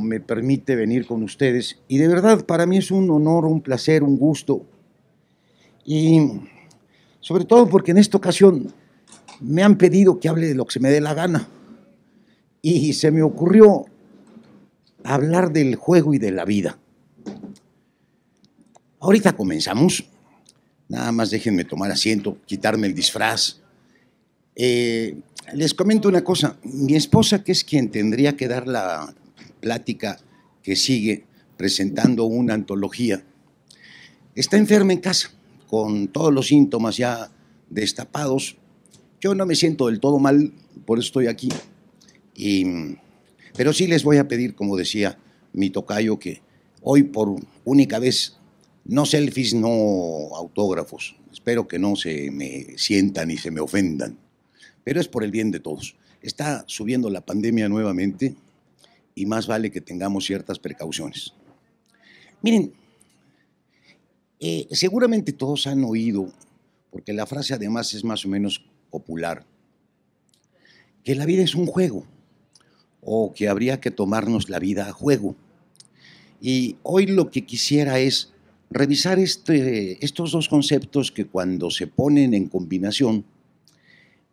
me permite venir con ustedes y de verdad para mí es un honor, un placer, un gusto. Y sobre todo porque en esta ocasión me han pedido que hable de lo que se me dé la gana. Y se me ocurrió hablar del juego y de la vida. Ahorita comenzamos. Nada más déjenme tomar asiento, quitarme el disfraz. Eh, les comento una cosa. Mi esposa, que es quien tendría que dar la plática que sigue presentando una antología. Está enferma en casa, con todos los síntomas ya destapados. Yo no me siento del todo mal, por eso estoy aquí. Y, pero sí les voy a pedir, como decía mi tocayo, que hoy por única vez, no selfies, no autógrafos. Espero que no se me sientan y se me ofendan. Pero es por el bien de todos. Está subiendo la pandemia nuevamente, y más vale que tengamos ciertas precauciones. Miren, eh, seguramente todos han oído, porque la frase además es más o menos popular, que la vida es un juego o que habría que tomarnos la vida a juego. Y hoy lo que quisiera es revisar este, estos dos conceptos que cuando se ponen en combinación,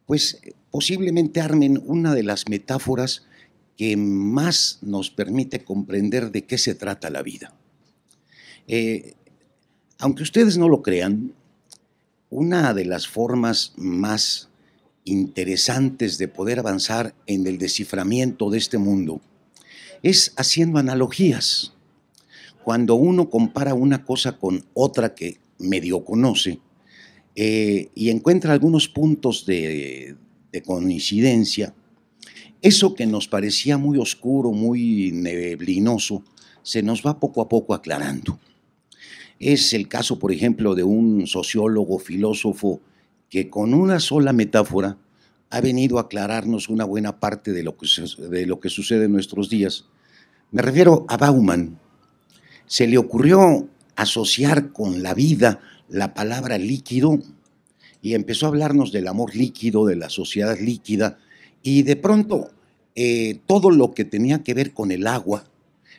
pues posiblemente armen una de las metáforas que más nos permite comprender de qué se trata la vida. Eh, aunque ustedes no lo crean, una de las formas más interesantes de poder avanzar en el desciframiento de este mundo es haciendo analogías. Cuando uno compara una cosa con otra que medio conoce eh, y encuentra algunos puntos de coincidencia, eso que nos parecía muy oscuro, muy neblinoso, se nos va poco a poco aclarando. Es el caso, por ejemplo, de un sociólogo, filósofo, que con una sola metáfora ha venido a aclararnos una buena parte de lo que, de lo que sucede en nuestros días. Me refiero a Bauman. Se le ocurrió asociar con la vida la palabra líquido y empezó a hablarnos del amor líquido, de la sociedad líquida, y de pronto, eh, todo lo que tenía que ver con el agua,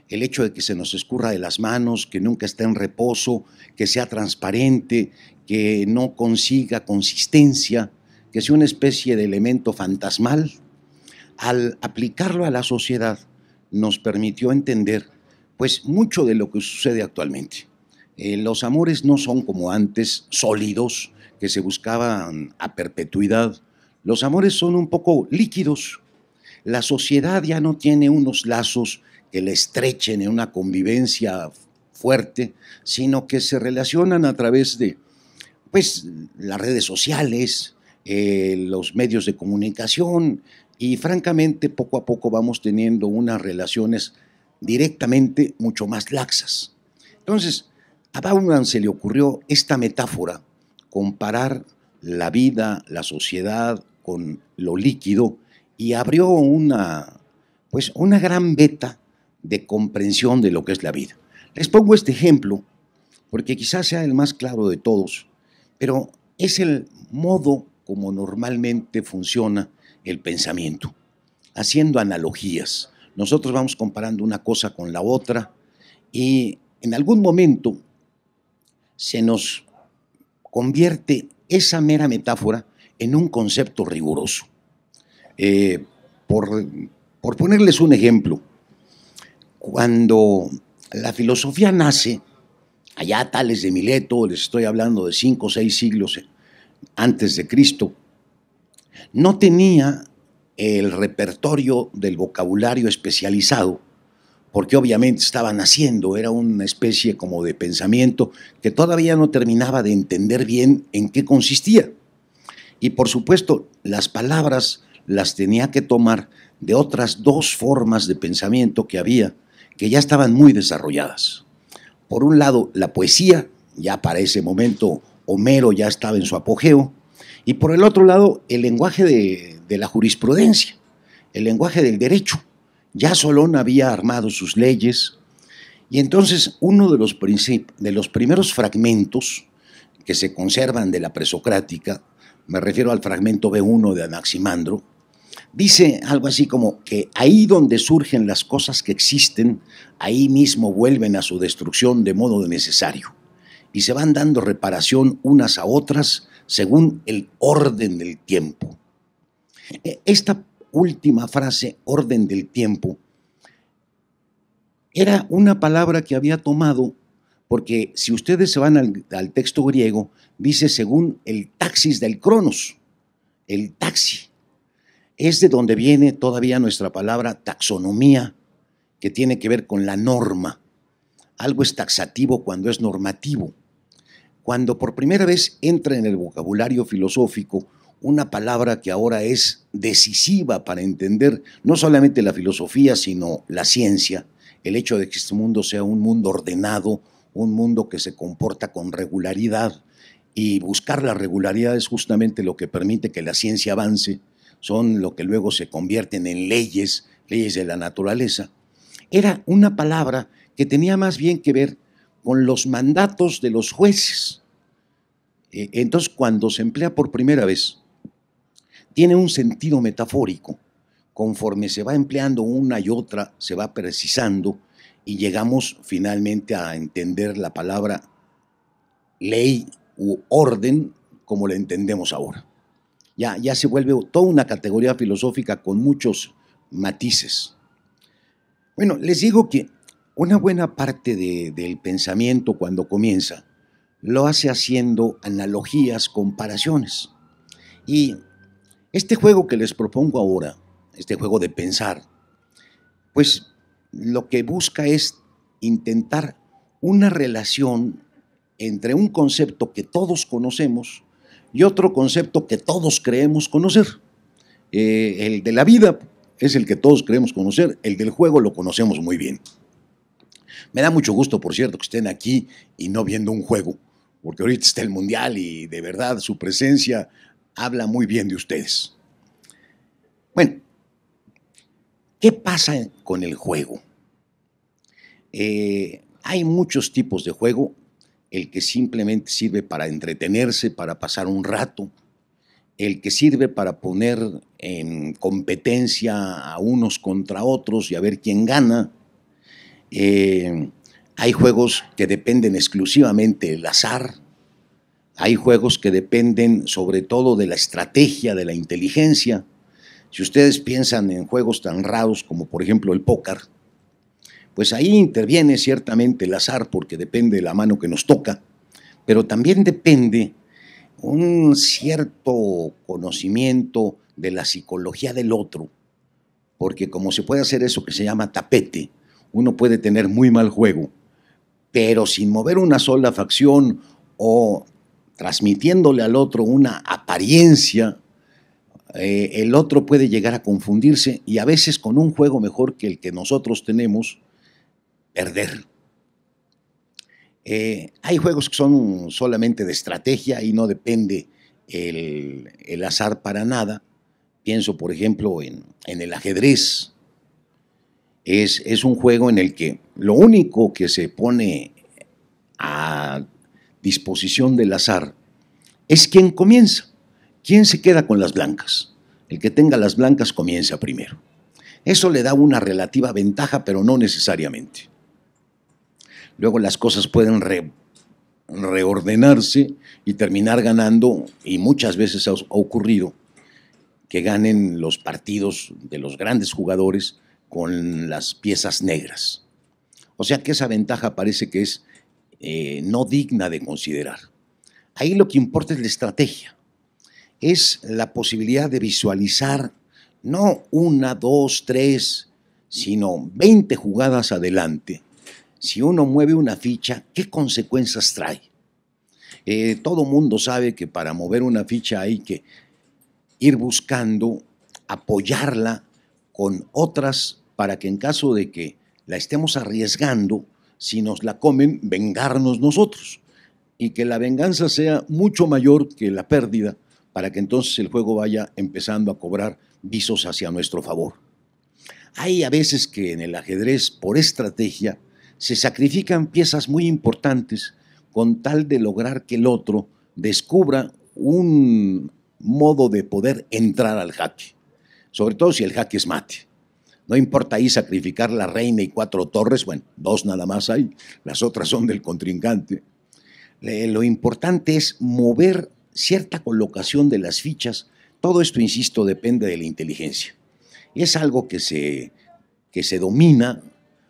el hecho de que se nos escurra de las manos, que nunca esté en reposo, que sea transparente, que no consiga consistencia, que sea una especie de elemento fantasmal, al aplicarlo a la sociedad nos permitió entender pues mucho de lo que sucede actualmente. Eh, los amores no son como antes sólidos, que se buscaban a perpetuidad, los amores son un poco líquidos. La sociedad ya no tiene unos lazos que le estrechen en una convivencia fuerte, sino que se relacionan a través de pues, las redes sociales, eh, los medios de comunicación y francamente poco a poco vamos teniendo unas relaciones directamente mucho más laxas. Entonces, a Bauman se le ocurrió esta metáfora, comparar la vida, la sociedad, con lo líquido y abrió una, pues, una gran beta de comprensión de lo que es la vida. Les pongo este ejemplo porque quizás sea el más claro de todos, pero es el modo como normalmente funciona el pensamiento, haciendo analogías. Nosotros vamos comparando una cosa con la otra y en algún momento se nos convierte esa mera metáfora en un concepto riguroso. Eh, por, por ponerles un ejemplo, cuando la filosofía nace, allá tales de Mileto, les estoy hablando de cinco o seis siglos antes de Cristo, no tenía el repertorio del vocabulario especializado, porque obviamente estaba naciendo, era una especie como de pensamiento que todavía no terminaba de entender bien en qué consistía. Y por supuesto, las palabras las tenía que tomar de otras dos formas de pensamiento que había, que ya estaban muy desarrolladas. Por un lado, la poesía, ya para ese momento Homero ya estaba en su apogeo, y por el otro lado, el lenguaje de, la jurisprudencia, el lenguaje del derecho. Ya Solón había armado sus leyes, y entonces uno de los primeros fragmentos que se conservan de la presocrática me refiero al fragmento B1 de Anaximandro, dice algo así como que ahí donde surgen las cosas que existen, ahí mismo vuelven a su destrucción de modo necesario y se van dando reparación unas a otras según el orden del tiempo. E, esta última frase, orden del tiempo, era una palabra que había tomado porque si ustedes se van al, texto griego, dice según el taxis del Cronos, el taxi. Es de donde viene todavía nuestra palabra taxonomía, que tiene que ver con la norma. Algo es taxativo cuando es normativo. Cuando por primera vez entra en el vocabulario filosófico una palabra que ahora es decisiva para entender no solamente la filosofía, sino la ciencia, el hecho de que este mundo sea un mundo ordenado, un mundo que se comporta con regularidad. Y buscar la regularidad es justamente lo que permite que la ciencia avance, son lo que luego se convierten en leyes, leyes de la naturaleza. Era una palabra que tenía más bien que ver con los mandatos de los jueces. Eh, entonces, cuando se emplea por primera vez, tiene un sentido metafórico. Conforme se va empleando una y otra, se va precisando y llegamos finalmente a entender la palabra ley u orden como la entendemos ahora. Ya, ya se vuelve toda una categoría filosófica con muchos matices. Bueno, les digo que una buena parte del pensamiento cuando comienza lo hace haciendo analogías, comparaciones. Y este juego que les propongo ahora, este juego de pensar, pues lo que busca es intentar una relación entre un concepto que todos conocemos y otro concepto que todos creemos conocer. Eh, el de la vida es el que todos creemos conocer, el del juego lo conocemos muy bien. Me da mucho gusto, por cierto, que estén aquí y no viendo un juego, porque ahorita está el Mundial y de verdad su presencia habla muy bien de ustedes. Bueno, ¿Qué pasa con el juego? Eh, hay muchos tipos de juego, el que simplemente sirve para entretenerse, para pasar un rato, el que sirve para poner en competencia a unos contra otros y a ver quién gana. Eh, hay juegos que dependen exclusivamente del azar. Hay juegos que dependen sobre todo de la estrategia, de la inteligencia. Si ustedes piensan en juegos tan raros como por ejemplo el póker, pues ahí interviene ciertamente el azar porque depende de la mano que nos toca, pero también depende un cierto conocimiento de la psicología del otro, porque como se puede hacer eso que se llama tapete, uno puede tener muy mal juego, pero sin mover una sola facción o transmitiéndole al otro una apariencia eh, el otro puede llegar a confundirse y a veces con un juego mejor que el que nosotros tenemos, perder. Eh, hay juegos que son solamente de estrategia y no depende el, azar para nada. Pienso, por ejemplo, en, en el ajedrez. Es, es, un juego en el que lo único que se pone a disposición del azar es quien comienza. ¿Quién se queda con las blancas? El que tenga las blancas comienza primero. Eso le da una relativa ventaja, pero no necesariamente. Luego las cosas pueden reordenarse y terminar ganando, y muchas veces ha ocurrido, que ganen los partidos de los grandes jugadores con las piezas negras. O sea que esa ventaja parece que es eh, no digna de considerar. Ahí lo que importa es la estrategia es la posibilidad de visualizar no una, dos, tres, sino 20 jugadas adelante. Si uno mueve una ficha, ¿qué consecuencias trae? Eh, todo mundo sabe que para mover una ficha hay que ir buscando apoyarla con otras para que en caso de que la estemos arriesgando, si nos la comen, vengarnos nosotros y que la venganza sea mucho mayor que la pérdida para que entonces el juego vaya empezando a cobrar visos hacia nuestro favor. Hay a veces que en el ajedrez, por estrategia, se sacrifican piezas muy importantes con tal de lograr que el otro descubra un modo de poder entrar al jaque, sobre todo si el jaque es mate. No importa ahí sacrificar la reina y cuatro torres, bueno, dos nada más hay, las otras son del contrincante. Lo importante es mover cierta colocación de las fichas. Todo esto, insisto, depende de la inteligencia. Es algo que se, que se domina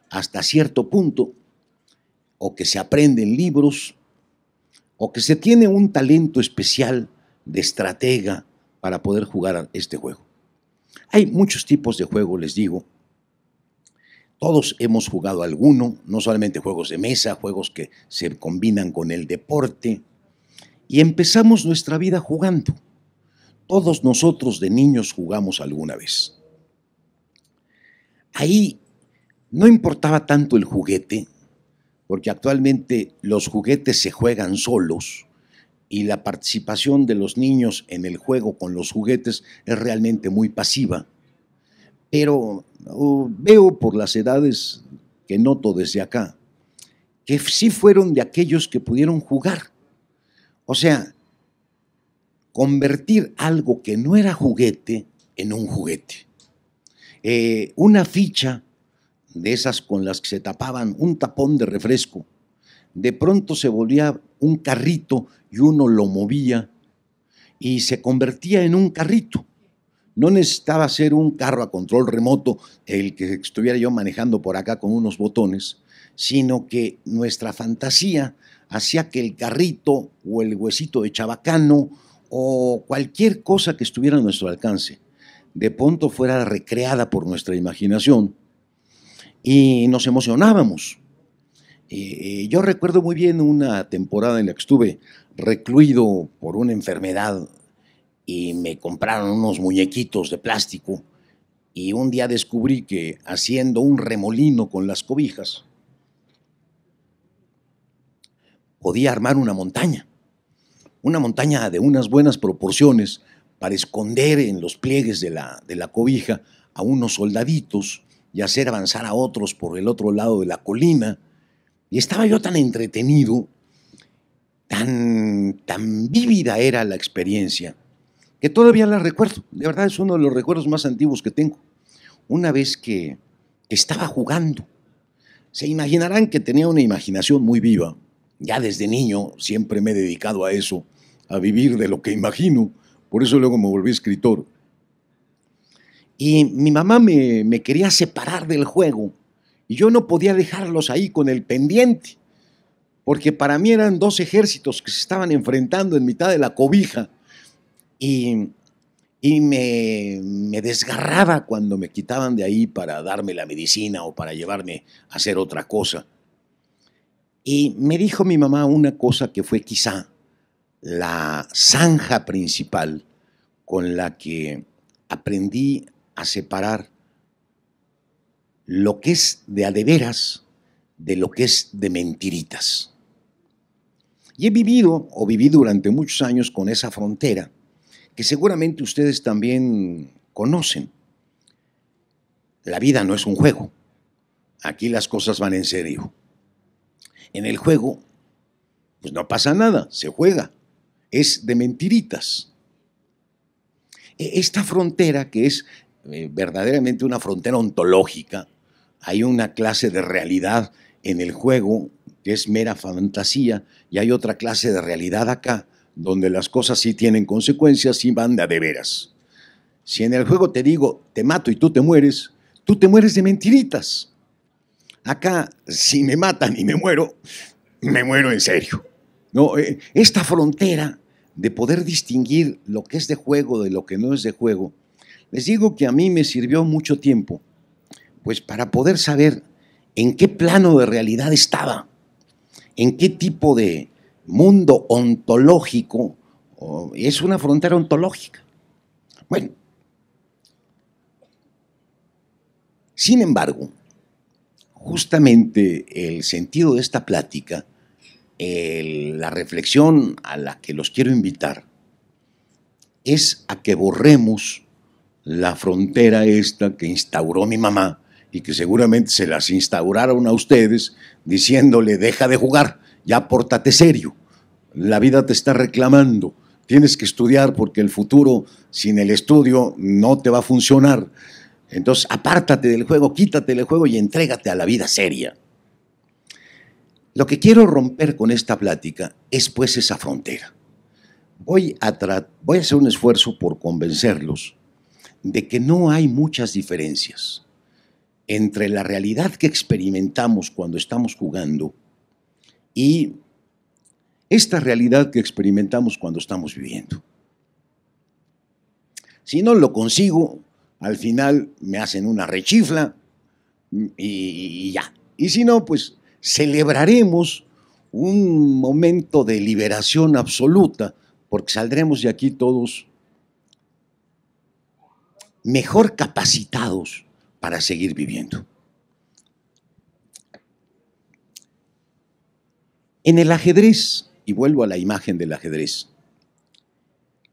hasta cierto punto, o que se aprende en libros, o que se tiene un talento especial de estratega para poder jugar este juego. Hay muchos tipos de juego, les digo. Todos hemos jugado alguno, no solamente juegos de mesa, juegos que se combinan con el deporte, y empezamos nuestra vida jugando. Todos nosotros de niños jugamos alguna vez. Ahí no importaba tanto el juguete, porque actualmente los juguetes se juegan solos y la participación de los niños en el juego con los juguetes es realmente muy pasiva. Pero oh, veo por las edades que noto desde acá, que sí fueron de aquellos que pudieron jugar o sea, convertir algo que no era juguete en un juguete. Eh, una ficha de esas con las que se tapaban un tapón de refresco, de pronto se volvía un carrito y uno lo movía y se convertía en un carrito. No necesitaba ser un carro a control remoto, el que estuviera yo manejando por acá con unos botones, sino que nuestra fantasía hacía que el carrito o el huesito de chabacano o cualquier cosa que estuviera a nuestro alcance de pronto fuera recreada por nuestra imaginación y nos emocionábamos. Eh, eh, yo recuerdo muy bien una temporada en la que estuve recluido por una enfermedad y me compraron unos muñequitos de plástico y un día descubrí que haciendo un remolino con las cobijas, podía armar una montaña, una montaña de unas buenas proporciones para esconder en los pliegues de la, cobija a unos soldaditos y hacer avanzar a otros por el otro lado de la colina. Y estaba yo tan entretenido, tan, tan vívida era la experiencia, que todavía la recuerdo. De verdad es uno de los recuerdos más antiguos que tengo. Una vez que estaba jugando, se imaginarán que tenía una imaginación muy viva ya desde niño siempre me he dedicado a eso, a vivir de lo que imagino. Por eso luego me volví escritor. Y mi mamá me, quería separar del juego. Y yo no podía dejarlos ahí con el pendiente. Porque para mí eran dos ejércitos que se estaban enfrentando en mitad de la cobija. Y, me, me desgarraba cuando me quitaban de ahí para darme la medicina o para llevarme a hacer otra cosa. Y me dijo mi mamá una cosa que fue quizá la zanja principal con la que aprendí a separar lo que es de adeveras de lo que es de mentiritas. Y he vivido o viví durante muchos años con esa frontera que seguramente ustedes también conocen. La vida no es un juego. Aquí las cosas van en serio. En el juego, pues no pasa nada, se juega. Es de mentiritas. E, esta frontera, que es eh, verdaderamente una frontera ontológica, hay una clase de realidad en el juego que es mera fantasía y hay otra clase de realidad acá, donde las cosas sí tienen consecuencias y van de a de veras. Si en el juego te digo, te mato y tú te mueres, tú te mueres de mentiritas acá si me matan y me muero, me muero en serio. No, eh, esta frontera de poder distinguir lo que es de juego de lo que no es de juego, les digo que a mí me sirvió mucho tiempo, pues para poder saber en qué plano de realidad estaba, en qué tipo de mundo ontológico, es una frontera ontológica. Bueno, sin embargo, justamente el sentido de esta plática, la reflexión a la que los quiero invitar, es a que borremos la frontera esta que instauró mi mamá y que seguramente se las instauraron a ustedes diciéndole, deja de jugar, ya pórtate serio, la vida te está reclamando, tienes que estudiar porque el futuro sin el estudio no te va a funcionar. Entonces, apártate del juego, quítate del juego y entrégate a la vida seria. Lo que quiero romper con esta plática es pues esa frontera. Voy a, voy a hacer un esfuerzo por convencerlos de que no hay muchas diferencias entre la realidad que experimentamos cuando estamos jugando y esta realidad que experimentamos cuando estamos viviendo. Si no lo consigo, al final me hacen una rechifla y, ya. Y si no, pues celebraremos un momento de liberación absoluta, porque saldremos de aquí todos mejor capacitados para seguir viviendo. En el ajedrez, y vuelvo a la imagen del ajedrez,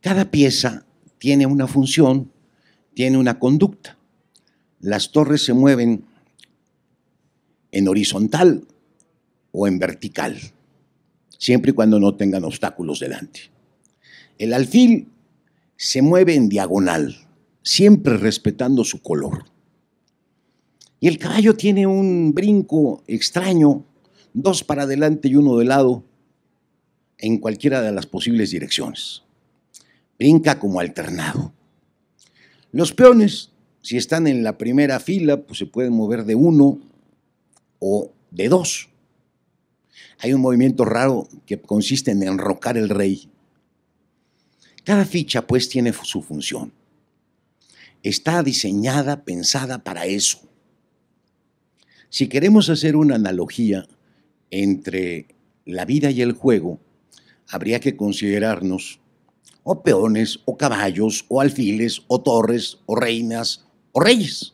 cada pieza tiene una función tiene una conducta. Las torres se mueven en horizontal o en vertical, siempre y cuando no tengan obstáculos delante. El alfil se mueve en diagonal, siempre respetando su color. Y el caballo tiene un brinco extraño, dos para adelante y uno de lado, en cualquiera de las posibles direcciones. Brinca como alternado. Los peones, si están en la primera fila, pues se pueden mover de uno o de dos. Hay un movimiento raro que consiste en enrocar el rey. Cada ficha pues tiene su función. Está diseñada, pensada para eso. Si queremos hacer una analogía entre la vida y el juego, habría que considerarnos o peones, o caballos, o alfiles, o torres, o reinas, o reyes.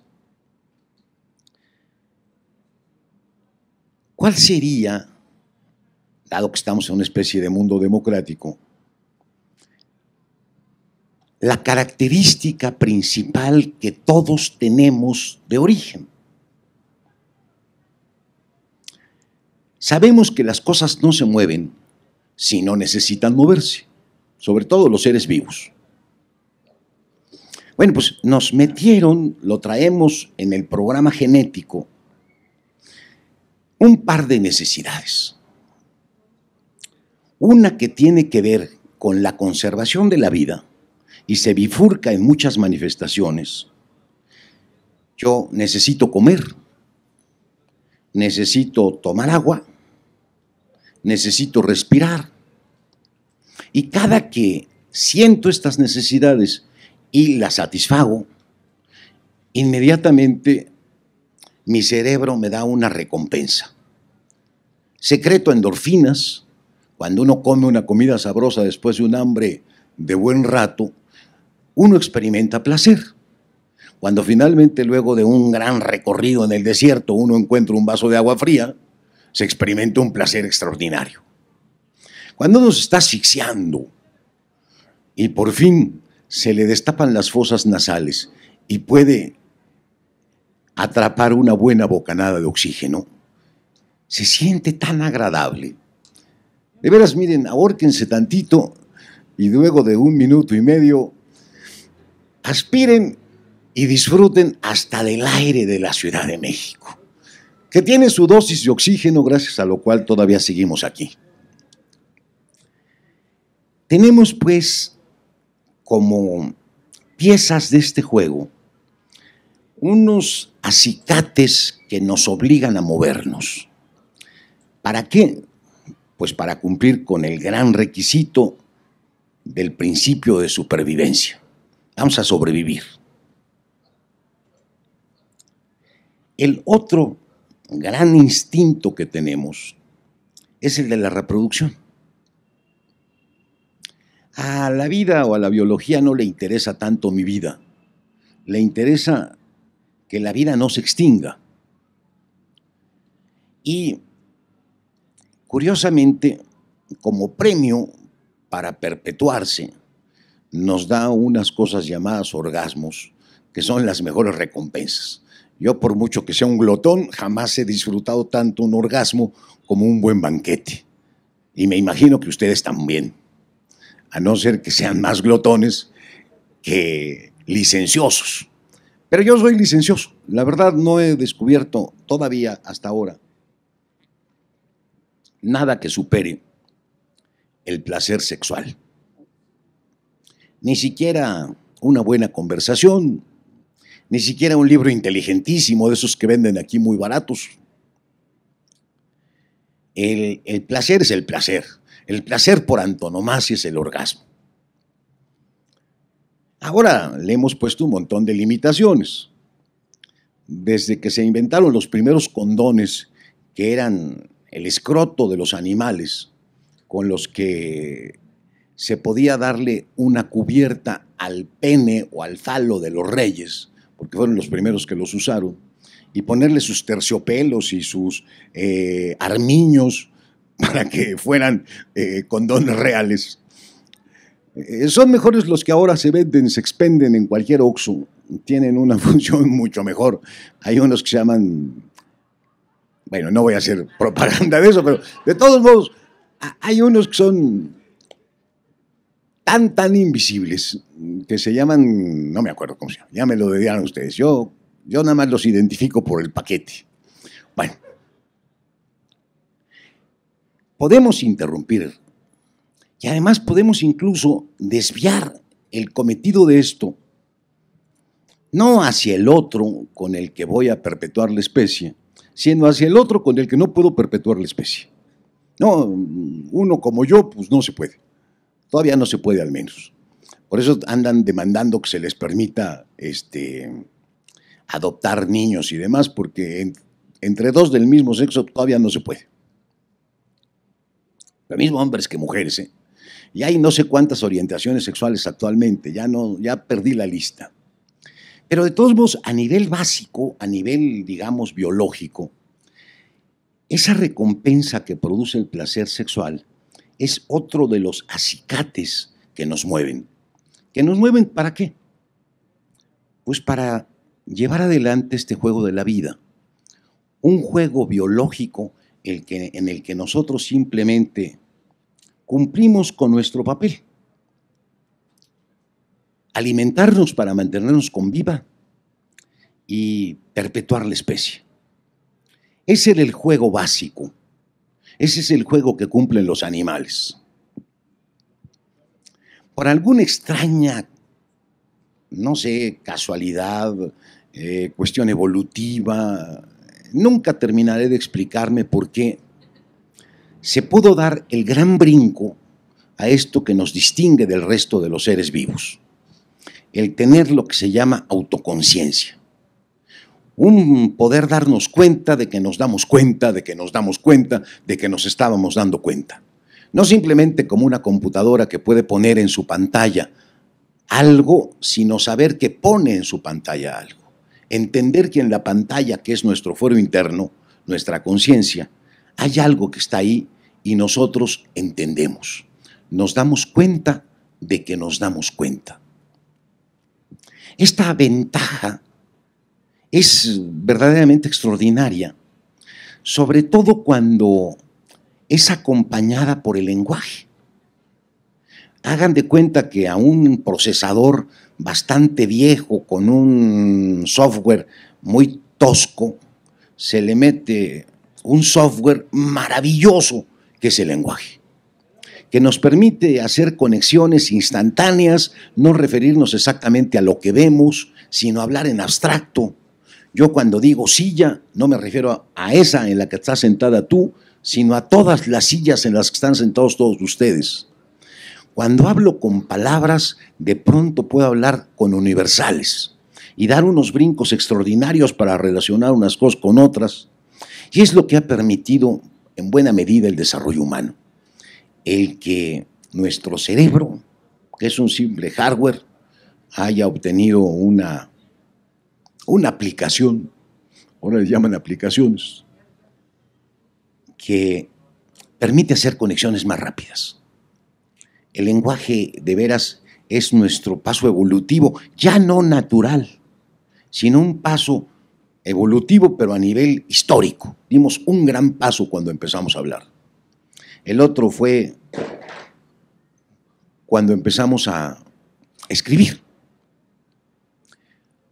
¿Cuál sería, dado que estamos en una especie de mundo democrático, la característica principal que todos tenemos de origen? Sabemos que las cosas no se mueven si no necesitan moverse sobre todo los seres vivos. Bueno, pues nos metieron, lo traemos en el programa genético, un par de necesidades. Una que tiene que ver con la conservación de la vida y se bifurca en muchas manifestaciones. Yo necesito comer, necesito tomar agua, necesito respirar, y cada que siento estas necesidades y las satisfago, inmediatamente mi cerebro me da una recompensa. Secreto endorfinas, cuando uno come una comida sabrosa después de un hambre de buen rato, uno experimenta placer. Cuando finalmente luego de un gran recorrido en el desierto uno encuentra un vaso de agua fría, se experimenta un placer extraordinario. Cuando nos está asfixiando y por fin se le destapan las fosas nasales y puede atrapar una buena bocanada de oxígeno, se siente tan agradable. De veras, miren, ahórquense tantito y luego de un minuto y medio, aspiren y disfruten hasta del aire de la Ciudad de México, que tiene su dosis de oxígeno, gracias a lo cual todavía seguimos aquí. Tenemos pues como piezas de este juego unos acicates que nos obligan a movernos. ¿Para qué? Pues para cumplir con el gran requisito del principio de supervivencia. Vamos a sobrevivir. El otro gran instinto que tenemos es el de la reproducción a la vida o a la biología no le interesa tanto mi vida. Le interesa que la vida no se extinga. Y curiosamente, como premio para perpetuarse, nos da unas cosas llamadas orgasmos, que son las mejores recompensas. Yo por mucho que sea un glotón, jamás he disfrutado tanto un orgasmo como un buen banquete. Y me imagino que ustedes también a no ser que sean más glotones que licenciosos. Pero yo soy licencioso. La verdad no he descubierto todavía hasta ahora nada que supere el placer sexual. Ni siquiera una buena conversación, ni siquiera un libro inteligentísimo de esos que venden aquí muy baratos. El, el placer es el placer. El placer por antonomasia es el orgasmo. Ahora le hemos puesto un montón de limitaciones. Desde que se inventaron los primeros condones, que eran el escroto de los animales, con los que se podía darle una cubierta al pene o al falo de los reyes, porque fueron los primeros que los usaron, y ponerle sus terciopelos y sus eh, armiños para que fueran con eh, condones reales. Eh, son mejores los que ahora se venden, se expenden en cualquier Oxxo. Tienen una función mucho mejor. Hay unos que se llaman... Bueno, no voy a hacer propaganda de eso, pero de todos modos, hay unos que son tan, tan invisibles, que se llaman, no me acuerdo cómo se llaman, ya me lo dirán ustedes. Yo, yo nada más los identifico por el paquete. Bueno, podemos interrumpir y además podemos incluso desviar el cometido de esto, no hacia el otro con el que voy a perpetuar la especie, sino hacia el otro con el que no puedo perpetuar la especie. No, uno como yo, pues no se puede. Todavía no se puede al menos. Por eso andan demandando que se les permita este, adoptar niños y demás, porque entre dos del mismo sexo todavía no se puede lo mismo hombres que mujeres, ¿eh? y hay no sé cuántas orientaciones sexuales actualmente, ya, no, ya perdí la lista. Pero de todos modos, a nivel básico, a nivel, digamos, biológico, esa recompensa que produce el placer sexual es otro de los acicates que nos mueven. ¿Que nos mueven para qué? Pues para llevar adelante este juego de la vida. Un juego biológico en el que nosotros simplemente cumplimos con nuestro papel. Alimentarnos para mantenernos con viva y perpetuar la especie. Ese era el juego básico. Ese es el juego que cumplen los animales. Por alguna extraña, no sé, casualidad, eh, cuestión evolutiva, nunca terminaré de explicarme por qué se pudo dar el gran brinco a esto que nos distingue del resto de los seres vivos, el tener lo que se llama autoconciencia. Un poder darnos cuenta de que nos damos cuenta, de que nos damos cuenta, de que nos estábamos dando cuenta. No simplemente como una computadora que puede poner en su pantalla algo, sino saber que pone en su pantalla algo. Entender que en la pantalla, que es nuestro fuero interno, nuestra conciencia, hay algo que está ahí y nosotros entendemos. Nos damos cuenta de que nos damos cuenta. Esta ventaja es verdaderamente extraordinaria, sobre todo cuando es acompañada por el lenguaje. Hagan de cuenta que a un procesador bastante viejo, con un software muy tosco, se le mete un software maravilloso que es el lenguaje, que nos permite hacer conexiones instantáneas, no referirnos exactamente a lo que vemos, sino hablar en abstracto. Yo cuando digo silla, no me refiero a esa en la que estás sentada tú, sino a todas las sillas en las que están sentados todos ustedes. Cuando hablo con palabras, de pronto puedo hablar con universales y dar unos brincos extraordinarios para relacionar unas cosas con otras. Y es lo que ha permitido en buena medida el desarrollo humano. El que nuestro cerebro, que es un simple hardware, haya obtenido una, una aplicación, ahora le llaman aplicaciones, que permite hacer conexiones más rápidas. El lenguaje de veras es nuestro paso evolutivo, ya no natural, sino un paso evolutivo, pero a nivel histórico. Dimos un gran paso cuando empezamos a hablar. El otro fue cuando empezamos a escribir.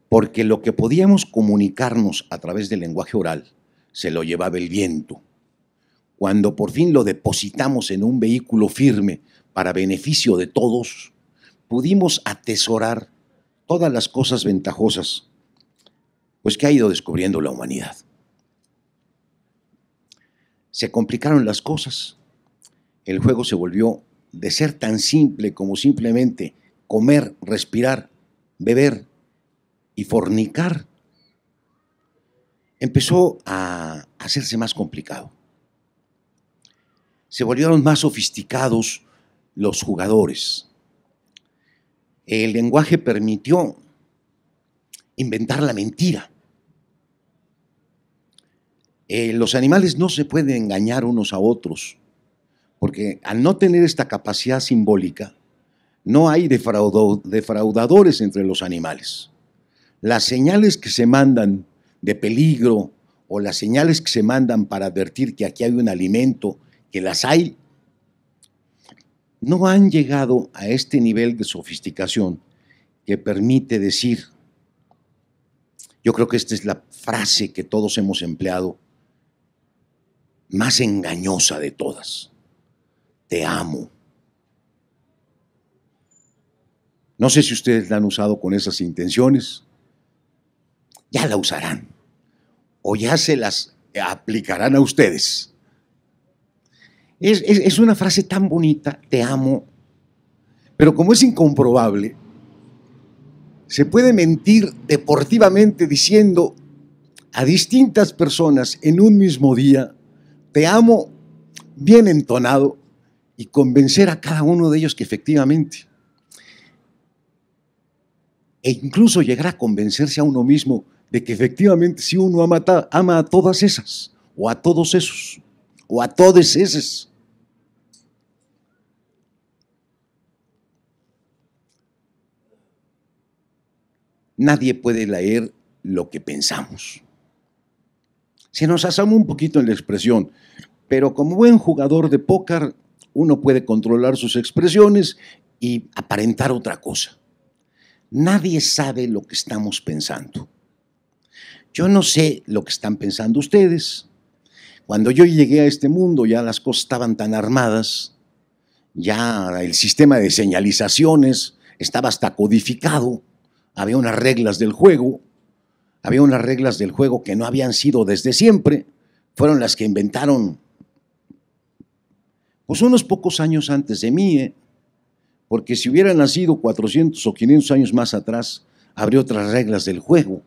Porque lo que podíamos comunicarnos a través del lenguaje oral se lo llevaba el viento. Cuando por fin lo depositamos en un vehículo firme para beneficio de todos, pudimos atesorar todas las cosas ventajosas pues que ha ido descubriendo la humanidad. Se complicaron las cosas, el juego se volvió de ser tan simple como simplemente comer, respirar, beber y fornicar, empezó a hacerse más complicado. Se volvieron más sofisticados los jugadores. El lenguaje permitió inventar la mentira. Eh, los animales no se pueden engañar unos a otros, porque al no tener esta capacidad simbólica, no hay defraudadores entre los animales. Las señales que se mandan de peligro o las señales que se mandan para advertir que aquí hay un alimento, que las hay, no han llegado a este nivel de sofisticación que permite decir, yo creo que esta es la frase que todos hemos empleado más engañosa de todas. Te amo. No sé si ustedes la han usado con esas intenciones. Ya la usarán. O ya se las aplicarán a ustedes. Es, una frase tan bonita, te amo. Pero como es incomprobable, se puede mentir deportivamente diciendo a distintas personas en un mismo día, te amo bien entonado y convencer a cada uno de ellos que efectivamente, e incluso llegar a convencerse a uno mismo de que efectivamente si uno ama, a todas esas, o a todos esos, o a todos esos. Nadie puede leer lo que pensamos. si nos asamos un poquito en la expresión, pero como buen jugador de póker, uno puede controlar sus expresiones y aparentar otra cosa. Nadie sabe lo que estamos pensando. Yo no sé lo que están pensando ustedes. Cuando yo llegué a este mundo ya las cosas estaban tan armadas, ya el sistema de señalizaciones estaba hasta codificado, había unas reglas del juego, había unas reglas del juego que no habían sido desde siempre, fueron las que inventaron pues unos pocos años antes de mí, ¿eh? porque si hubiera nacido 400 o 500 años más atrás, habría otras reglas del juego.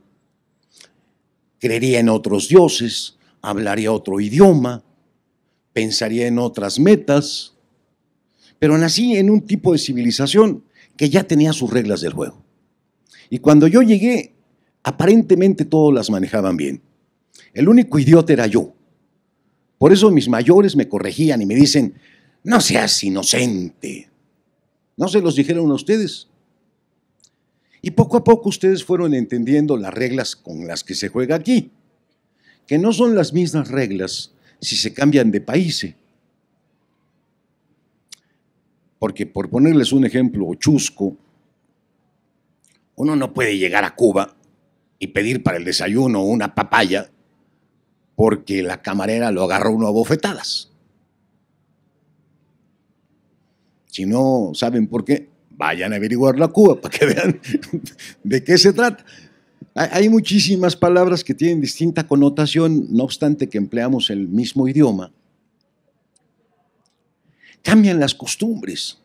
Creería en otros dioses, hablaría otro idioma, pensaría en otras metas, pero nací en un tipo de civilización que ya tenía sus reglas del juego. Y cuando yo llegué, aparentemente todos las manejaban bien. El único idiota era yo. Por eso mis mayores me corregían y me dicen, no seas inocente. ¿No se los dijeron a ustedes? Y poco a poco ustedes fueron entendiendo las reglas con las que se juega aquí, que no son las mismas reglas si se cambian de país. Porque por ponerles un ejemplo chusco, uno no puede llegar a Cuba y pedir para el desayuno una papaya porque la camarera lo agarró uno a bofetadas. Si no saben por qué, vayan a averiguar la Cuba para que vean de qué se trata. Hay muchísimas palabras que tienen distinta connotación, no obstante que empleamos el mismo idioma. Cambian las costumbres.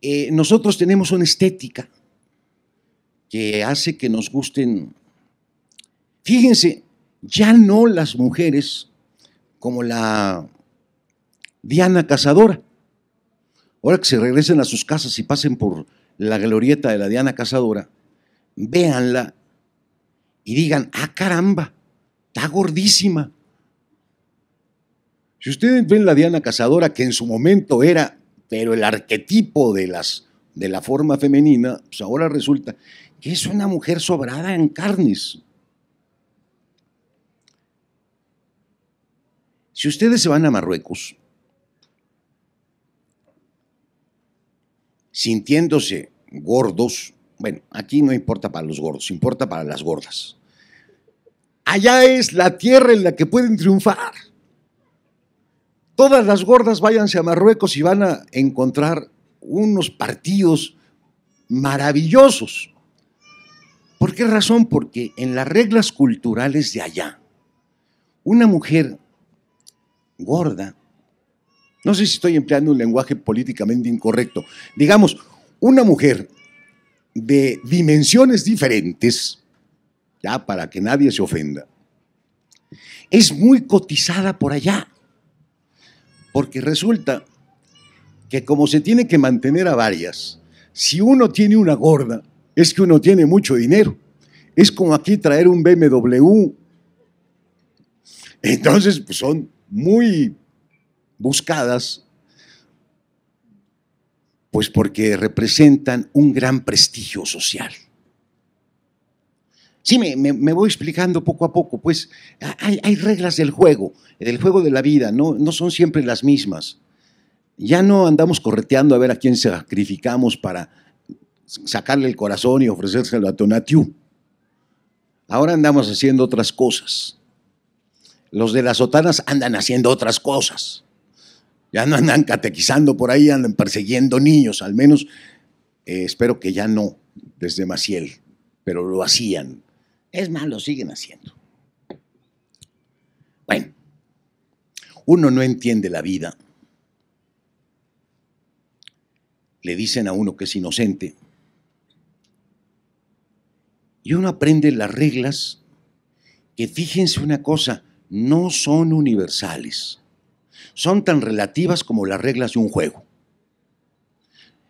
Eh, nosotros tenemos una estética que hace que nos gusten. Fíjense, ya no las mujeres como la Diana Cazadora. Ahora que se regresen a sus casas y pasen por la glorieta de la Diana Cazadora, véanla y digan, ah caramba, está gordísima. Si ustedes ven la Diana Cazadora, que en su momento era, pero el arquetipo de, las, de la forma femenina, pues ahora resulta que es una mujer sobrada en carnes. Si ustedes se van a Marruecos sintiéndose gordos, bueno, aquí no importa para los gordos, importa para las gordas. Allá es la tierra en la que pueden triunfar. Todas las gordas váyanse a Marruecos y van a encontrar unos partidos maravillosos. ¿Por qué razón? Porque en las reglas culturales de allá, una mujer gorda. No sé si estoy empleando un lenguaje políticamente incorrecto. Digamos, una mujer de dimensiones diferentes, ya para que nadie se ofenda, es muy cotizada por allá. Porque resulta que como se tiene que mantener a varias, si uno tiene una gorda, es que uno tiene mucho dinero. Es como aquí traer un BMW. Entonces, pues son muy buscadas, pues porque representan un gran prestigio social. Sí, me, voy explicando poco a poco, pues hay, reglas del juego, del juego de la vida, no, no son siempre las mismas. Ya no andamos correteando a ver a quién sacrificamos para sacarle el corazón y ofrecérselo a Tonatiuh. Ahora andamos haciendo otras cosas. Los de las sotanas andan haciendo otras cosas. Ya no andan catequizando por ahí, andan persiguiendo niños, al menos eh, espero que ya no desde Maciel, pero lo hacían. Es más, lo siguen haciendo. Bueno, uno no entiende la vida. Le dicen a uno que es inocente. Y uno aprende las reglas que fíjense una cosa, no son universales. Son tan relativas como las reglas de un juego.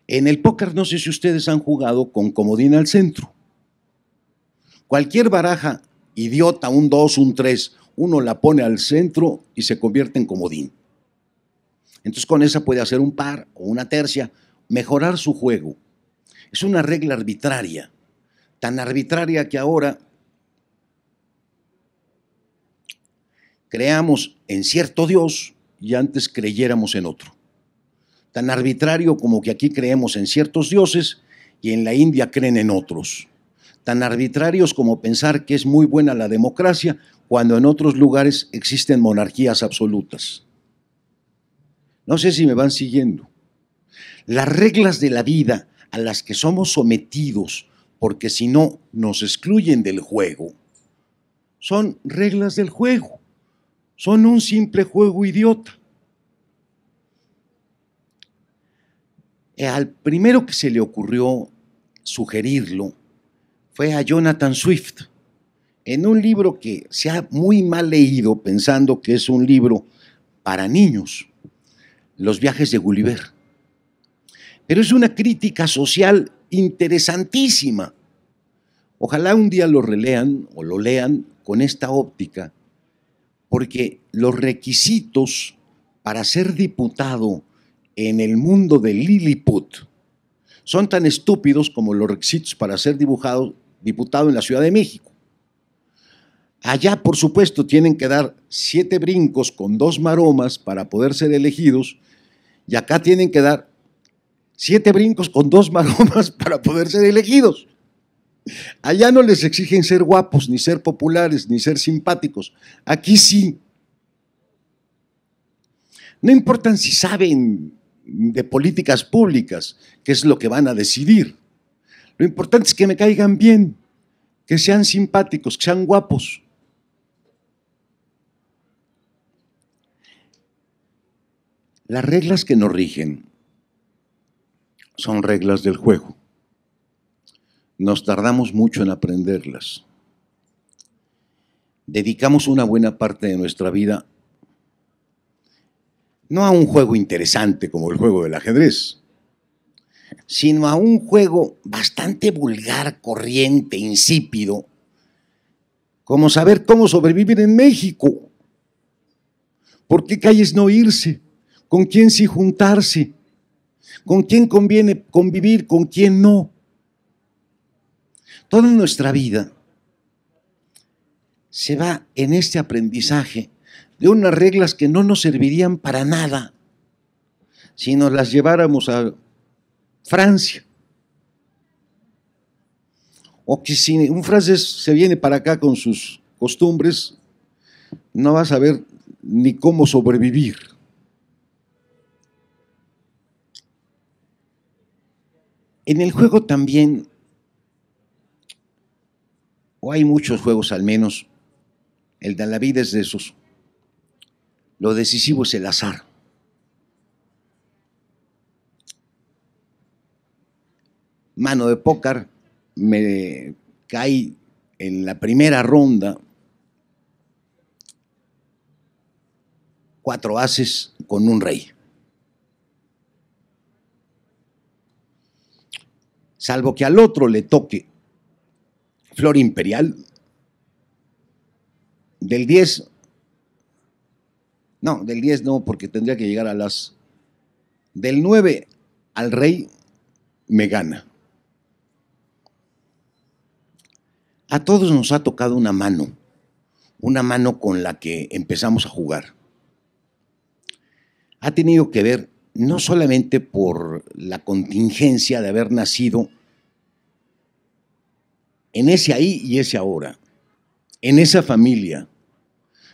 En el póker no sé si ustedes han jugado con comodín al centro. Cualquier baraja idiota, un 2, un 3, uno la pone al centro y se convierte en comodín. Entonces con esa puede hacer un par o una tercia, mejorar su juego. Es una regla arbitraria, tan arbitraria que ahora creamos en cierto Dios y antes creyéramos en otro. Tan arbitrario como que aquí creemos en ciertos dioses y en la India creen en otros. Tan arbitrarios como pensar que es muy buena la democracia cuando en otros lugares existen monarquías absolutas. No sé si me van siguiendo. Las reglas de la vida a las que somos sometidos, porque si no nos excluyen del juego, son reglas del juego son un simple juego idiota. Eh, al primero que se le ocurrió sugerirlo fue a Jonathan Swift, en un libro que se ha muy mal leído pensando que es un libro para niños, Los viajes de Gulliver. Pero es una crítica social interesantísima. Ojalá un día lo relean o lo lean con esta óptica porque los requisitos para ser diputado en el mundo de Lilliput son tan estúpidos como los requisitos para ser dibujado, diputado en la Ciudad de México. Allá, por supuesto, tienen que dar siete brincos con dos maromas para poder ser elegidos, y acá tienen que dar siete brincos con dos maromas para poder ser elegidos. Allá no les exigen ser guapos, ni ser populares, ni ser simpáticos. Aquí sí. No importan si saben de políticas públicas, qué es lo que van a decidir. Lo importante es que me caigan bien, que sean simpáticos, que sean guapos. Las reglas que nos rigen son reglas del juego nos tardamos mucho en aprenderlas. Dedicamos una buena parte de nuestra vida no a un juego interesante como el juego del ajedrez, sino a un juego bastante vulgar, corriente, insípido, como saber cómo sobrevivir en México, por qué calles no irse, con quién sí juntarse, con quién conviene convivir, con quién no. Toda nuestra vida se va en este aprendizaje de unas reglas que no nos servirían para nada si nos las lleváramos a Francia. O que si un francés se viene para acá con sus costumbres, no va a saber ni cómo sobrevivir. En el juego también o hay muchos juegos al menos, el de la vida es de esos. Lo decisivo es el azar. Mano de pócar, me caí en la primera ronda cuatro haces con un rey. Salvo que al otro le toque Flor Imperial, del 10, no, del 10 no, porque tendría que llegar a las, del 9 al rey me gana. A todos nos ha tocado una mano, una mano con la que empezamos a jugar. Ha tenido que ver no solamente por la contingencia de haber nacido en ese ahí y ese ahora, en esa familia,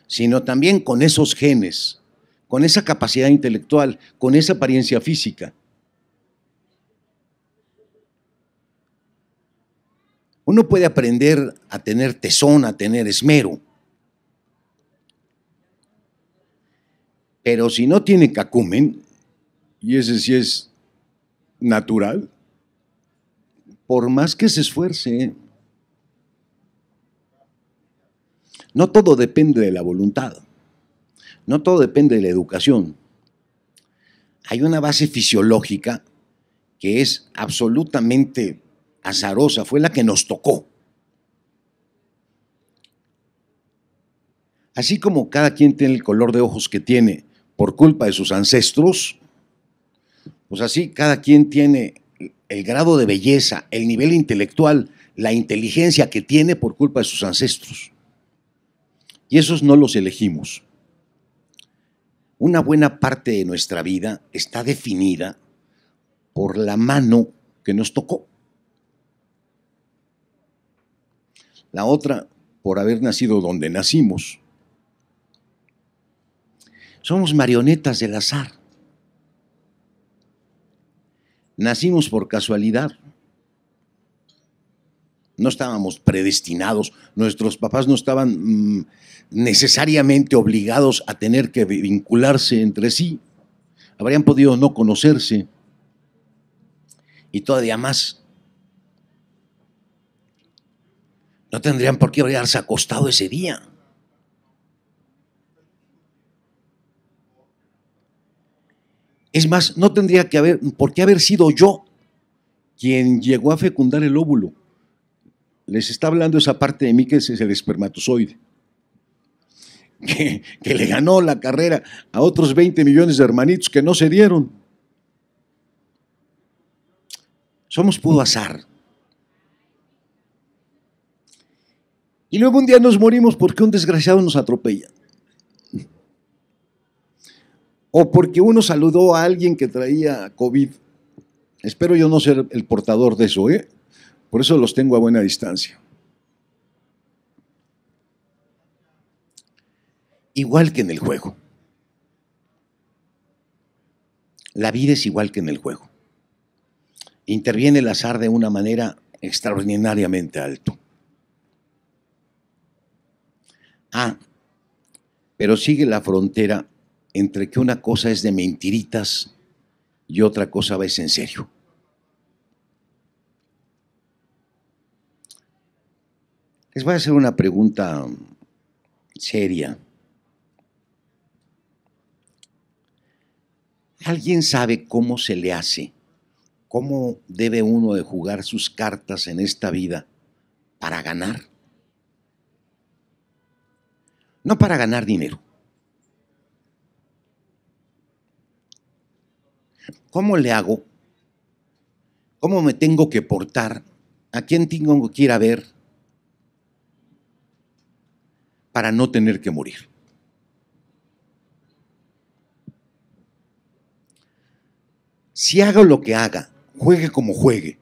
sino también con esos genes, con esa capacidad intelectual, con esa apariencia física. Uno puede aprender a tener tesón, a tener esmero, pero si no tiene cacumen, y ese sí es natural, por más que se esfuerce, No todo depende de la voluntad, no todo depende de la educación. Hay una base fisiológica que es absolutamente azarosa, fue la que nos tocó. Así como cada quien tiene el color de ojos que tiene por culpa de sus ancestros, pues así cada quien tiene el grado de belleza, el nivel intelectual, la inteligencia que tiene por culpa de sus ancestros. Y esos no los elegimos. Una buena parte de nuestra vida está definida por la mano que nos tocó. La otra por haber nacido donde nacimos. Somos marionetas del azar. Nacimos por casualidad. No estábamos predestinados, nuestros papás no estaban mm, necesariamente obligados a tener que vincularse entre sí. Habrían podido no conocerse. Y todavía más, no tendrían por qué haberse acostado ese día. Es más, no tendría que haber, por qué haber sido yo quien llegó a fecundar el óvulo. Les está hablando esa parte de mí que es el espermatozoide que, le ganó la carrera a otros 20 millones de hermanitos que no se dieron. Somos pudo azar. Y luego un día nos morimos porque un desgraciado nos atropella. O porque uno saludó a alguien que traía COVID. Espero yo no ser el portador de eso, ¿eh? Por eso los tengo a buena distancia. igual que en el juego. La vida es igual que en el juego. Interviene el azar de una manera extraordinariamente alto. Ah, pero sigue la frontera entre que una cosa es de mentiritas y otra cosa va es en serio. Les voy a hacer una pregunta seria. ¿Alguien sabe cómo se le hace? ¿Cómo debe uno de jugar sus cartas en esta vida para ganar? No para ganar dinero. ¿Cómo le hago? ¿Cómo me tengo que portar? ¿A quién tengo que ir a ver para no tener que morir? Si haga lo que haga, juegue como juegue.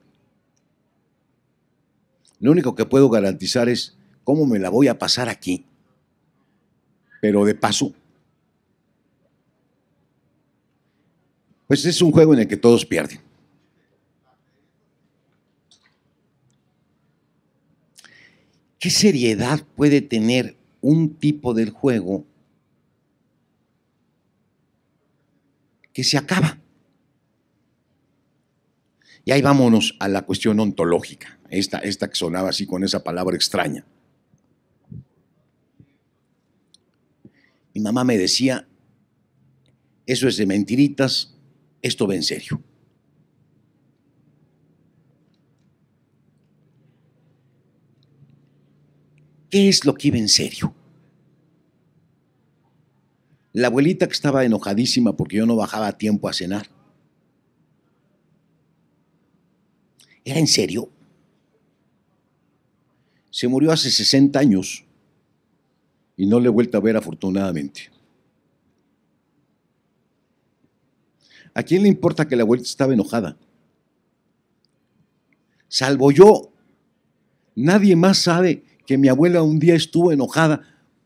Lo único que puedo garantizar es cómo me la voy a pasar aquí. Pero de paso, pues es un juego en el que todos pierden. ¿Qué seriedad puede tener un tipo del juego que se acaba? Y ahí vámonos a la cuestión ontológica, esta, esta que sonaba así con esa palabra extraña. Mi mamá me decía, eso es de mentiritas, esto va en serio. ¿Qué es lo que iba en serio? La abuelita que estaba enojadísima porque yo no bajaba a tiempo a cenar. ¿Era en serio? Se murió hace 60 años y no le he vuelto a ver afortunadamente. ¿A quién le importa que la abuelita estaba enojada? Salvo yo. Nadie más sabe que mi abuela un día estuvo enojada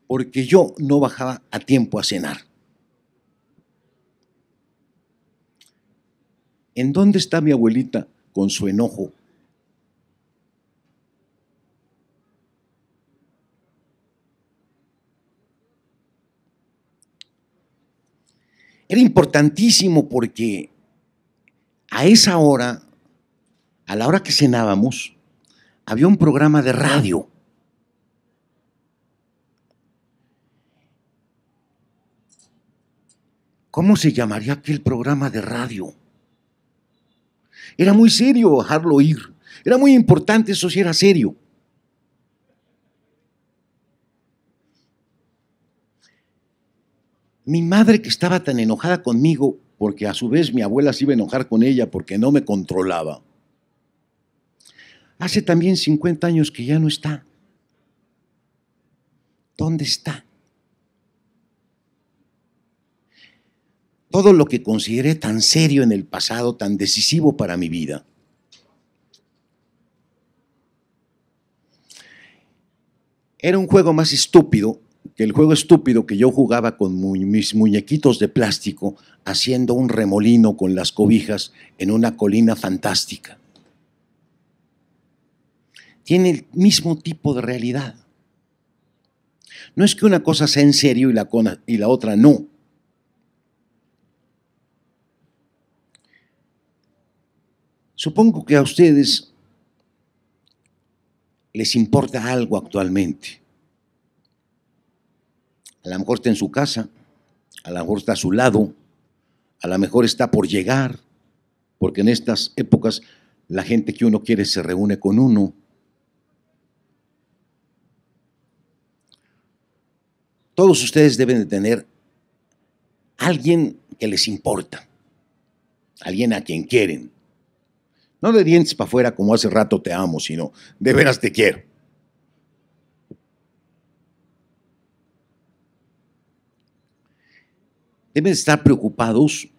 porque yo no bajaba a tiempo a cenar. ¿En dónde está mi abuelita? con su enojo. Era importantísimo porque a esa hora, a la hora que cenábamos, había un programa de radio. ¿Cómo se llamaría aquel programa de radio? Era muy serio dejarlo ir. Era muy importante, eso sí era serio. Mi madre que estaba tan enojada conmigo, porque a su vez mi abuela se iba a enojar con ella porque no me controlaba. Hace también 50 años que ya no está. ¿Dónde está? todo lo que consideré tan serio en el pasado, tan decisivo para mi vida. Era un juego más estúpido que el juego estúpido que yo jugaba con mis muñequitos de plástico haciendo un remolino con las cobijas en una colina fantástica. Tiene el mismo tipo de realidad. No es que una cosa sea en serio y y la otra no Supongo que a ustedes les importa algo actualmente. A lo mejor está en su casa, a lo mejor está a su lado, a lo mejor está por llegar, porque en estas épocas la gente que uno quiere se reúne con uno. Todos ustedes deben de tener alguien que les importa, alguien a quien quieren no de dientes para afuera como hace rato te amo, sino de veras te quiero. Deben estar preocupados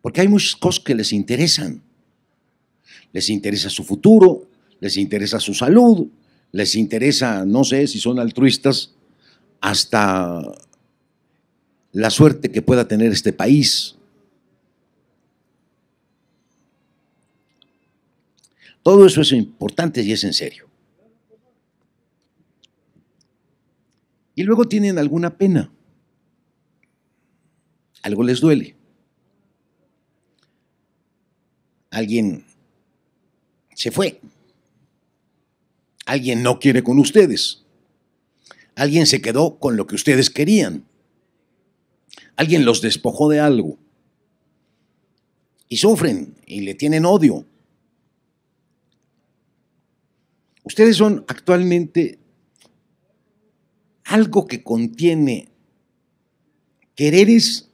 porque hay muchas cosas que les interesan. Les interesa su futuro, les interesa su salud, les interesa, no sé si son altruistas, hasta la suerte que pueda tener este país, Todo eso es importante y es en serio. Y luego tienen alguna pena. Algo les duele. Alguien se fue. Alguien no quiere con ustedes. Alguien se quedó con lo que ustedes querían. Alguien los despojó de algo. Y sufren y le tienen odio. Ustedes son actualmente algo que contiene quereres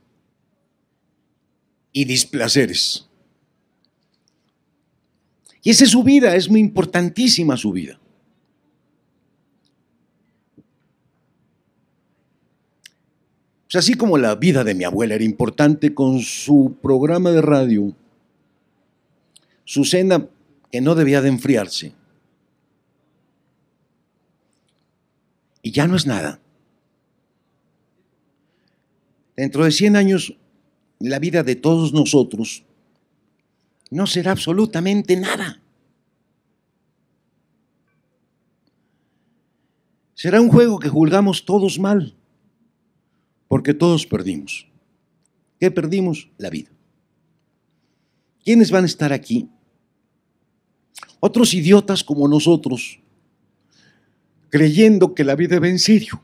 y displaceres. Y esa es su vida, es muy importantísima su vida. Pues así como la vida de mi abuela era importante con su programa de radio, su cena que no debía de enfriarse, y ya no es nada. Dentro de 100 años, la vida de todos nosotros no será absolutamente nada. Será un juego que juzgamos todos mal, porque todos perdimos. ¿Qué perdimos? La vida. ¿Quiénes van a estar aquí? Otros idiotas como nosotros, creyendo que la vida va en serio.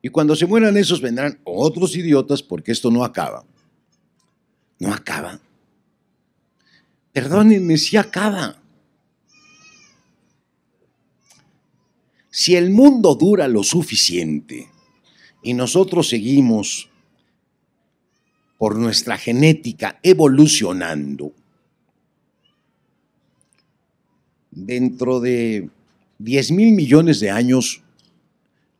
Y cuando se mueran esos vendrán otros idiotas porque esto no acaba. No acaba. Perdónenme si acaba. Si el mundo dura lo suficiente y nosotros seguimos por nuestra genética evolucionando, dentro de 10 mil millones de años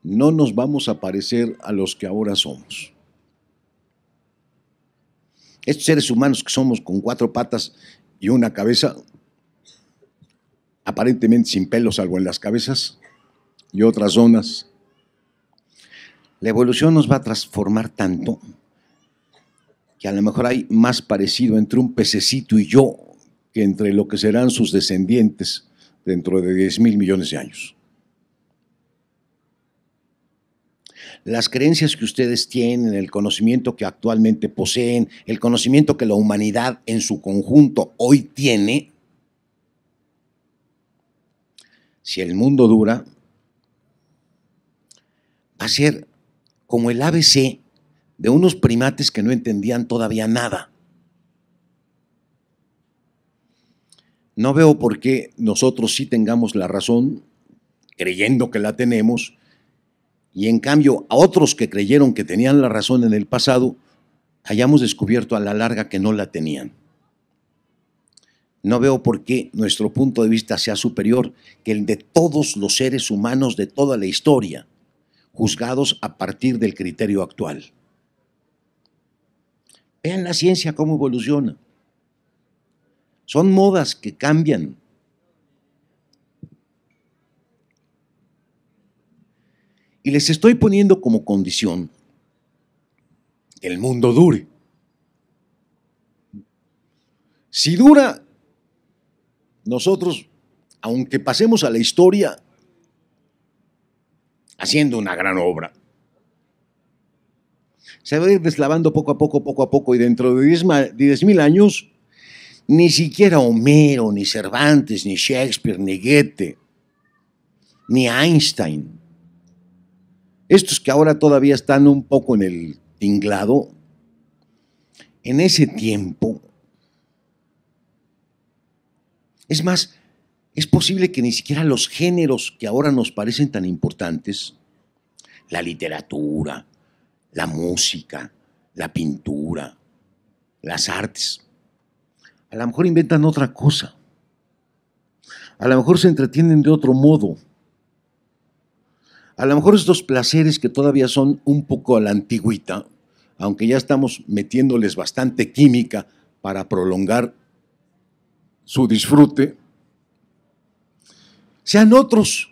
no nos vamos a parecer a los que ahora somos. Estos seres humanos que somos con cuatro patas y una cabeza, aparentemente sin pelos salvo en las cabezas y otras zonas, la evolución nos va a transformar tanto que a lo mejor hay más parecido entre un pececito y yo que entre lo que serán sus descendientes dentro de 10 mil millones de años. Las creencias que ustedes tienen, el conocimiento que actualmente poseen, el conocimiento que la humanidad en su conjunto hoy tiene, si el mundo dura, va a ser como el ABC de unos primates que no entendían todavía nada. No veo por qué nosotros sí tengamos la razón, creyendo que la tenemos, y en cambio a otros que creyeron que tenían la razón en el pasado, hayamos descubierto a la larga que no la tenían. No veo por qué nuestro punto de vista sea superior que el de todos los seres humanos de toda la historia, juzgados a partir del criterio actual. Vean la ciencia cómo evoluciona. Son modas que cambian. Y les estoy poniendo como condición que el mundo dure. Si dura, nosotros, aunque pasemos a la historia haciendo una gran obra, se va a ir deslavando poco a poco, poco a poco, y dentro de diez mil años ni siquiera Homero, ni Cervantes, ni Shakespeare, ni Goethe, ni Einstein. Estos que ahora todavía están un poco en el tinglado, en ese tiempo, es más, es posible que ni siquiera los géneros que ahora nos parecen tan importantes, la literatura, la música, la pintura, las artes, a lo mejor inventan otra cosa. A lo mejor se entretienen de otro modo. A lo mejor estos placeres que todavía son un poco a la antigüita, aunque ya estamos metiéndoles bastante química para prolongar su disfrute, sean otros.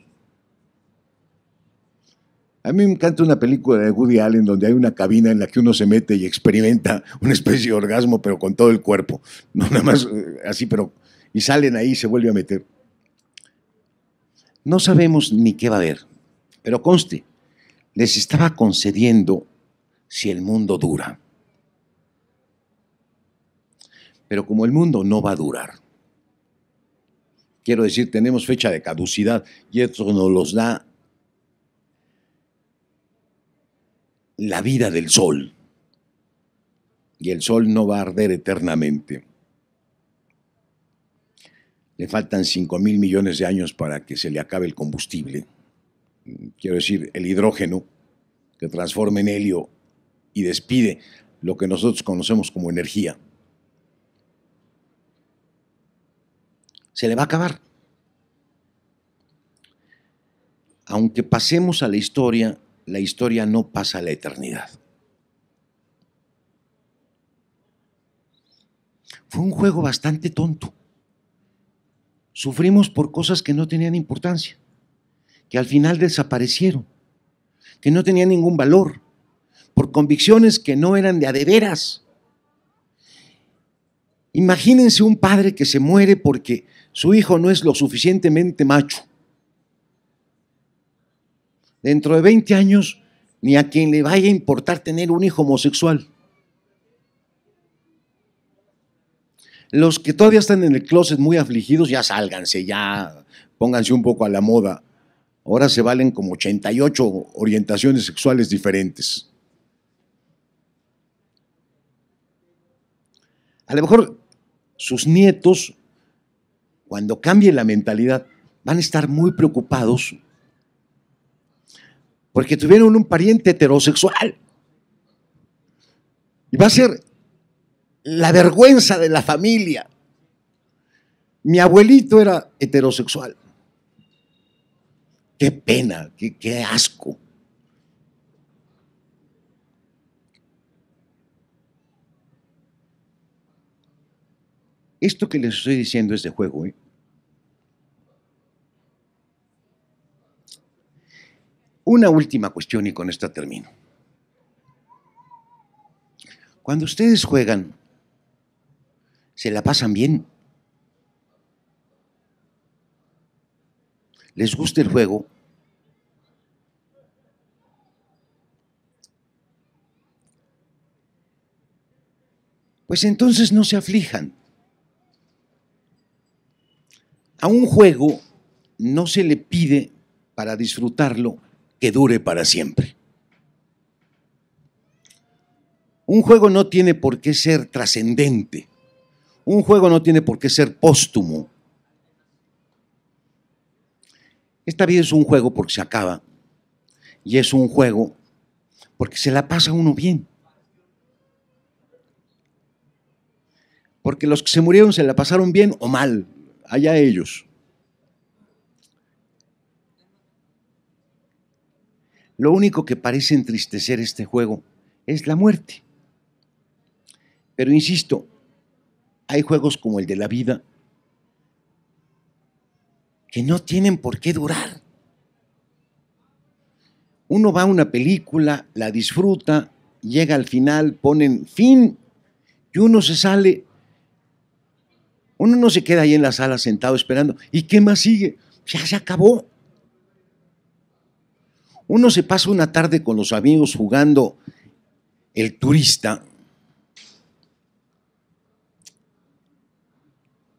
A mí me encanta una película de Woody Allen donde hay una cabina en la que uno se mete y experimenta una especie de orgasmo, pero con todo el cuerpo. No nada más eh, así, pero. Y salen ahí y se vuelve a meter. No sabemos ni qué va a haber, pero conste, les estaba concediendo si el mundo dura. Pero como el mundo no va a durar, quiero decir, tenemos fecha de caducidad y eso nos los da la vida del sol. Y el sol no va a arder eternamente. Le faltan cinco mil millones de años para que se le acabe el combustible. Quiero decir, el hidrógeno que transforma en helio y despide lo que nosotros conocemos como energía. Se le va a acabar. Aunque pasemos a la historia la historia no pasa a la eternidad. Fue un juego bastante tonto. Sufrimos por cosas que no tenían importancia, que al final desaparecieron, que no tenían ningún valor, por convicciones que no eran de adeveras. Imagínense un padre que se muere porque su hijo no es lo suficientemente macho dentro de 20 años ni a quien le vaya a importar tener un hijo homosexual. Los que todavía están en el closet muy afligidos, ya sálganse, ya pónganse un poco a la moda. Ahora se valen como 88 orientaciones sexuales diferentes. A lo mejor sus nietos, cuando cambie la mentalidad, van a estar muy preocupados porque tuvieron un pariente heterosexual. Y va a ser la vergüenza de la familia. Mi abuelito era heterosexual. Qué pena, qué, asco. Esto que les estoy diciendo es de juego, ¿eh? Una última cuestión y con esta termino. Cuando ustedes juegan, ¿se la pasan bien? ¿Les gusta el juego? Pues entonces no se aflijan. A un juego no se le pide para disfrutarlo que dure para siempre. Un juego no tiene por qué ser trascendente. Un juego no tiene por qué ser póstumo. Esta vida es un juego porque se acaba. Y es un juego porque se la pasa uno bien. Porque los que se murieron se la pasaron bien o mal. Allá ellos. Lo único que parece entristecer este juego es la muerte. Pero insisto, hay juegos como el de la vida que no tienen por qué durar. Uno va a una película, la disfruta, llega al final, ponen fin y uno se sale. Uno no se queda ahí en la sala sentado esperando. ¿Y qué más sigue? Ya se acabó. Uno se pasa una tarde con los amigos jugando el turista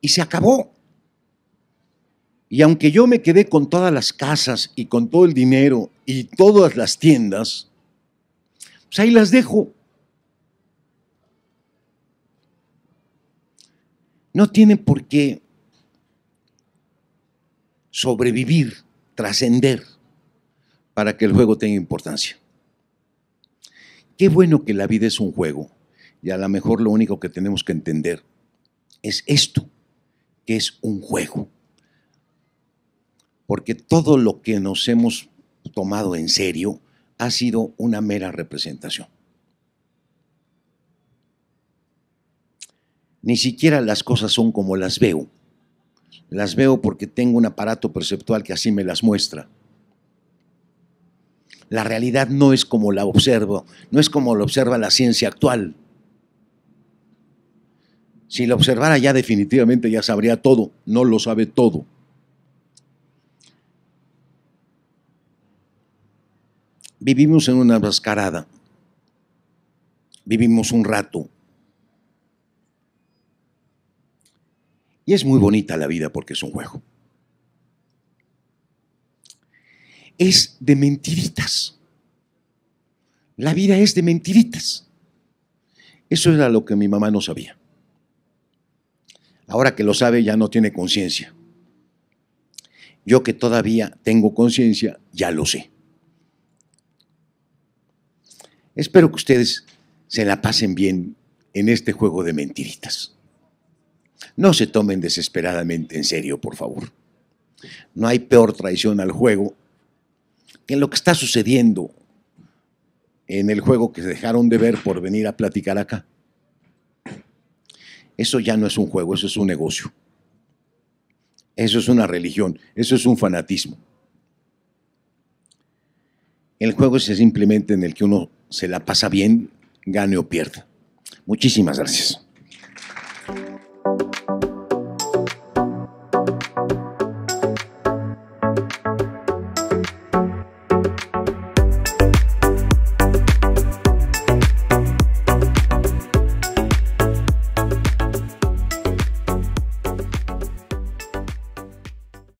y se acabó. Y aunque yo me quedé con todas las casas y con todo el dinero y todas las tiendas, pues ahí las dejo. No tienen por qué sobrevivir, trascender para que el juego tenga importancia. Qué bueno que la vida es un juego y a lo mejor lo único que tenemos que entender es esto, que es un juego. Porque todo lo que nos hemos tomado en serio ha sido una mera representación. Ni siquiera las cosas son como las veo. Las veo porque tengo un aparato perceptual que así me las muestra la realidad no es como la observo, no es como la observa la ciencia actual. Si la observara ya definitivamente ya sabría todo, no lo sabe todo. Vivimos en una mascarada, vivimos un rato. Y es muy bonita la vida porque es un juego. es de mentiritas. La vida es de mentiritas. Eso era lo que mi mamá no sabía. Ahora que lo sabe ya no tiene conciencia. Yo que todavía tengo conciencia, ya lo sé. Espero que ustedes se la pasen bien en este juego de mentiritas. No se tomen desesperadamente en serio, por favor. No hay peor traición al juego en lo que está sucediendo en el juego que se dejaron de ver por venir a platicar acá. Eso ya no es un juego, eso es un negocio. Eso es una religión, eso es un fanatismo. El juego es simplemente en el que uno se la pasa bien, gane o pierda. Muchísimas gracias.